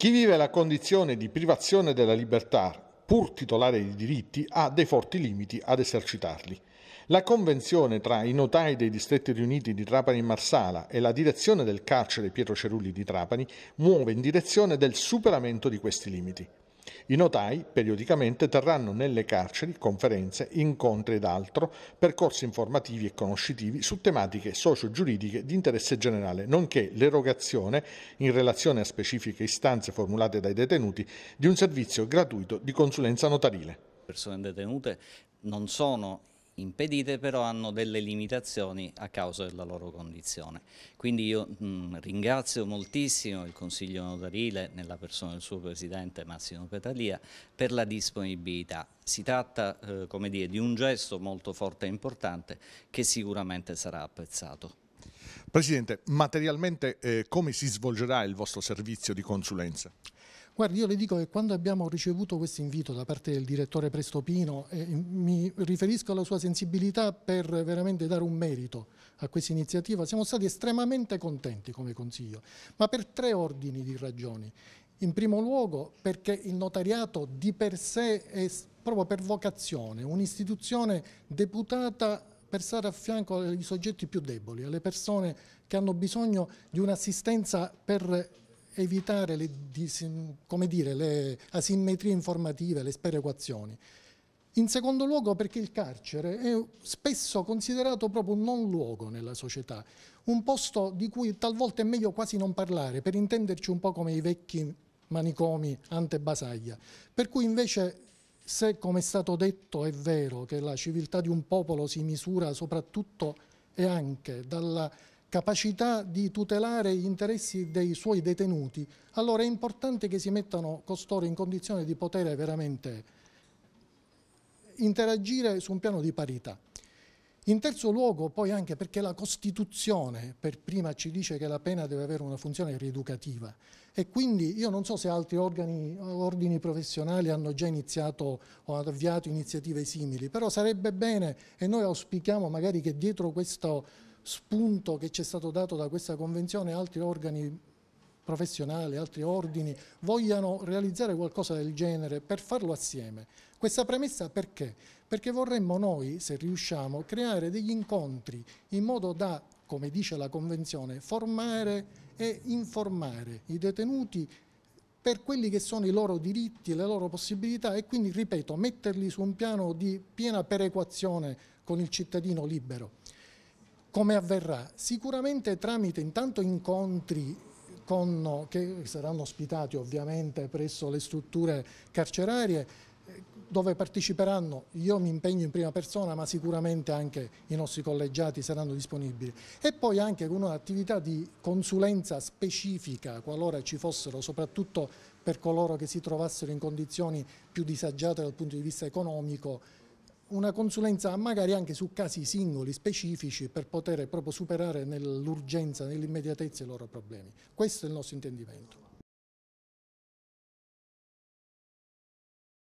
Chi vive la condizione di privazione della libertà, pur titolare di diritti, ha dei forti limiti ad esercitarli. La convenzione tra i notai dei distretti riuniti di Trapani e Marsala e la direzione del carcere Pietro Cerulli di Trapani muove in direzione del superamento di questi limiti. I notai periodicamente terranno nelle carceri conferenze, incontri ed altro, percorsi informativi e conoscitivi su tematiche socio-giuridiche di interesse generale, nonché l'erogazione, in relazione a specifiche istanze formulate dai detenuti, di un servizio gratuito di consulenza notarile. Le persone detenute non sono impedite però hanno delle limitazioni a causa della loro condizione. Quindi io mh, mm, ringrazio moltissimo il Consiglio Notarile, nella persona del suo Presidente Massimo Petalia, per la disponibilità. Si tratta eh, dire, di un gesto molto forte e importante che sicuramente sarà apprezzato. Presidente, materialmente eh, come si svolgerà il vostro servizio di consulenza? Guardi, io le dico che quando abbiamo ricevuto questo invito da parte del direttore Prestopino, eh, mi riferisco alla sua sensibilità per veramente dare un merito a questa iniziativa, siamo stati estremamente contenti come Consiglio, ma per tre ordini di ragioni. In primo luogo perché il notariato di per sé è proprio per vocazione un'istituzione deputata per stare a fianco ai soggetti più deboli, alle persone che hanno bisogno di un'assistenza per evitare le, dire, le asimmetrie informative, le sperequazioni. In secondo luogo perché il carcere è spesso considerato proprio un non luogo nella società, un posto di cui talvolta è meglio quasi non parlare, per intenderci un po' come i vecchi manicomi ante basaglia. Per cui invece se, come è stato detto, è vero che la civiltà di un popolo si misura soprattutto e anche dalla capacità di tutelare gli interessi dei suoi detenuti, allora è importante che si mettano costoro in condizione di poter veramente interagire su un piano di parità. In terzo luogo poi anche perché la Costituzione per prima ci dice che la pena deve avere una funzione rieducativa e quindi io non so se altri organi, ordini professionali hanno già iniziato o avviato iniziative simili, però sarebbe bene e noi auspichiamo magari che dietro questo spunto che ci è stato dato da questa convenzione altri organi professionali, altri ordini vogliano realizzare qualcosa del genere per farlo assieme. Questa premessa perché? Perché vorremmo noi, se riusciamo, creare degli incontri in modo da, come dice la Convenzione, formare e informare i detenuti per quelli che sono i loro diritti, le loro possibilità e quindi, ripeto, metterli su un piano di piena perequazione con il cittadino libero come avverrà? Sicuramente tramite intanto incontri con, che saranno ospitati ovviamente presso le strutture carcerarie eh, dove parteciperanno, io mi impegno in prima persona, ma sicuramente anche i nostri collegiati saranno disponibili. E poi anche con un'attività di consulenza specifica, qualora ci fossero, soprattutto per coloro che si trovassero in condizioni più disagiate dal punto di vista economico, una consulenza magari anche su casi singoli, specifici, per poter proprio superare nell'urgenza, nell'immediatezza i loro problemi. Questo è il nostro intendimento.